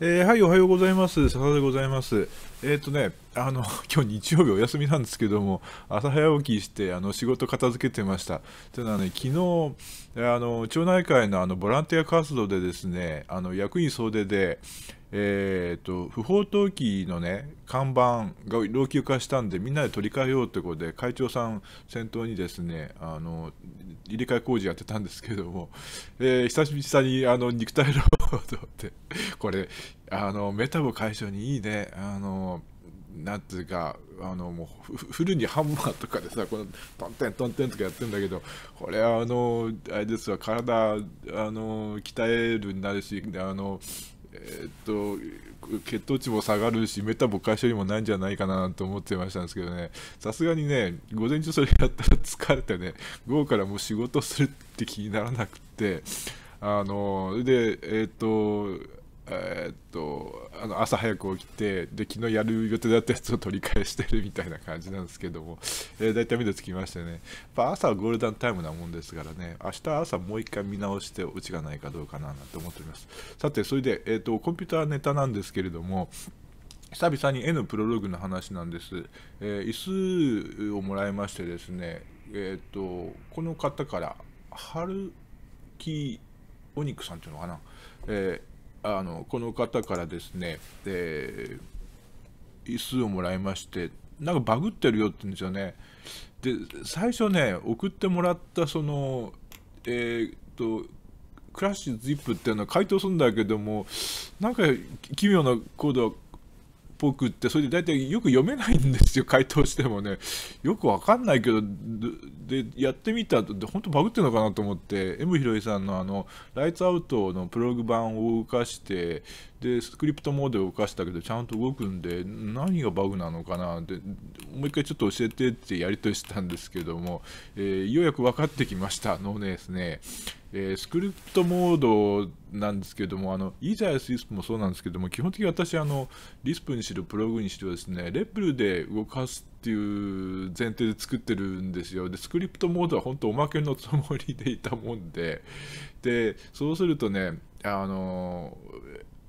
えー、はい、おはようございます。笹でございます。えっ、ー、とね、あの、今日日曜日お休みなんですけども、朝早起きして、あの、仕事片付けてました。というのはね、昨日、あの、町内会のあの、ボランティア活動でですね、あの、役員総出で、えーと、不法投棄の、ね、看板が老朽化したんでみんなで取り替えようということで会長さん先頭にですねあの入れ替え工事やってたんですけども、えー、久々にあの肉体労って、これ、あの、メタボ解消にいいね。あの、なんていうか、あの、もう、フルにハンマーとかでさ、この、トンテントンテンとかやってんだけど、これはあの、あれですわ、体、あの、鍛えるになるし、あの、えー、っと、血糖値も下がるし、メタボ解消にもないんじゃないかなと思ってましたんですけどね、さすがにね、午前中それやったら疲れてね、午後からもう仕事するって気にならなくて、あのでえっ、ー、とえー、とあの朝早く起きてで昨日やる予定だったやつを取り返してるみたいな感じなんですけども、えー、大体目処つきましてねやっぱ朝はゴールデンタイムなもんですからね明日朝もう一回見直してうちがないかどうかななんて思っておりますさてそれで、えー、とコンピューターネタなんですけれども久々に N プロローグの話なんです、えー、椅子をもらいましてですねえっとこの方から春木オニックさんっていうのかな、えー、あのこの方からですね、えー、椅子をもらいましてなんかバグってるよって言うんですよねで最初ね送ってもらったそのえー、っとクラッシュ ZIP っていうのは回答するんだけどもなんか奇妙なコードぽくって、それで大体よく読めないんですよ、回答してもね。よくわかんないけど、で、やってみたと、本当バグってるのかなと思って、M ひろいさんのあの、ライツアウトのプログ版を動かして、でスクリプトモードを動かしたけどちゃんと動くんで何がバグなのかなでもう一回ちょっと教えてってやり取りしたんですけども、えー、ようやく分かってきましたのですね、えー、スクリプトモードなんですけども、あの、イーザースリスプもそうなんですけども、基本的に私、あの、リスプにしろ、プログにしろですね、レプルで動かすっていう前提で作ってるんですよ。で、スクリプトモードは本当おまけのつもりでいたもんで、で、そうするとね、あの、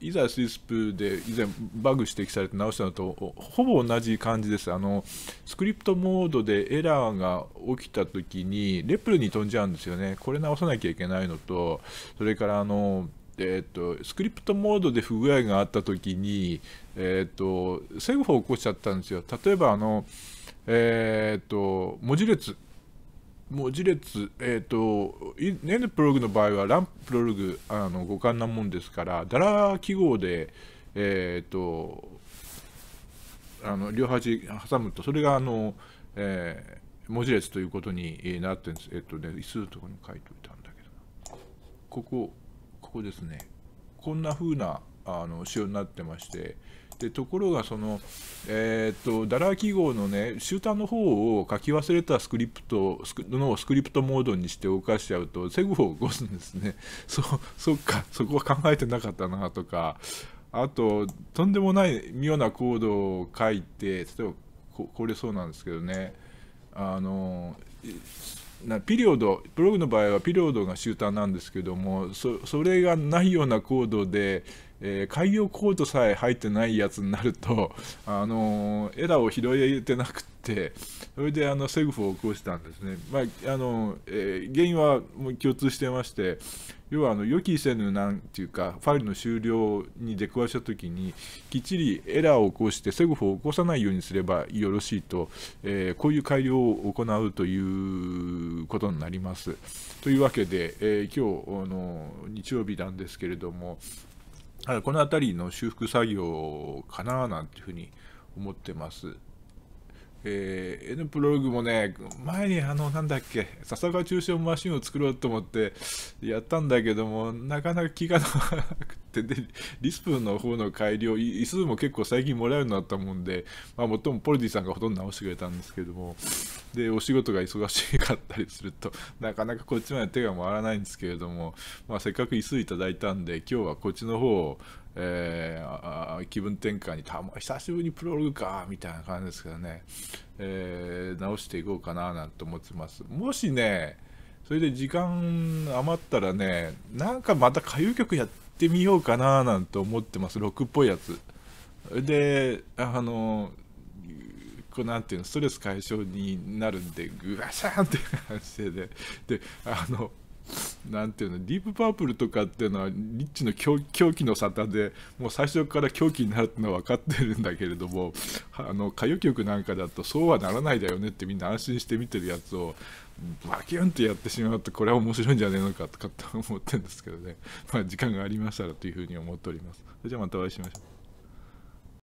いざススプで以前バグ指摘されて直したのとほぼ同じ感じです。あのスクリプトモードでエラーが起きた時にレプルに飛んじゃうんですよね。これ直さなきゃいけないのと、それからあの、えっと、スクリプトモードで不具合があった時に、えっと、セグフを起こしちゃったんですよ。例えばあの、えっと文字列文字列、えっ、ー、と、N プログの場合は、ランプログ、あの、互換なもんですから、ダラ記号で、えっ、ー、と、あの、両端挟むと、それが、あの、えー、文字列ということになってるんです。えっ、ー、とね、椅子のところに書いておいたんだけどここ、ここですね。こんな風な、あの、仕様になってまして、でところがその、えーと、とダラー記号のねターの方を書き忘れたスクリプトのスクリプトモードにして動かしちゃうとセグフを起こすんですね そそっかそこは考えてなかったなとかあととんでもない妙なコードを書いて例えばここれそうなんですけどねあのなピリオドブログの場合はピリオドがターなんですけどもそれがないようなコードでえー、海洋コードさえ入ってないやつになると、あのー、エラーを拾えてなくて、それであのセグフを起こしたんですね。まああのえー、原因はもう共通してまして、要はあの予期せぬなんていうか、ファイルの終了に出くわしたときに、きっちりエラーを起こして、セグフを起こさないようにすればよろしいと、えー、こういう改良を行うということになります。というわけで、えー、今日あの日曜日なんですけれども、はい、この辺りの修復作業かななんていうふうに思ってます。えー、N プロログもね、前にあの、なんだっけ、笹川中心マシンを作ろうと思ってやったんだけども、なかなか気がなくってでリスプの方の改良椅子も結構最近もらえるようになったもんで、まあ、もっともポルディさんがほとんど直してくれたんですけどもでお仕事が忙しかったりするとなかなかこっちまで手が回らないんですけれども、まあ、せっかく椅子いただいたんで今日はこっちの方をえー、気分転換にたま久しぶりにプロローグかみたいな感じですけどね、えー、直していこうかななんて思ってますもしねそれで時間余ったらねなんかまた歌謡曲やってってみようかななんて思ってますロックっぽいやつであのこうなんていうのストレス解消になるんでぐわしゃーんって感じでであのなんていうのディープパープルとかっていうのはリッチの狂気の沙汰でもう最初から狂気になるってのは分かってるんだけれどもあの歌謡曲なんかだとそうはならないだよねってみんな安心して見てるやつをバキュンってやってしまうとこれは面白いんじゃねえのかとかって思ってるんですけどね、まあ、時間がありましたらというふうに思っております。それじゃあまたお会いしましょう。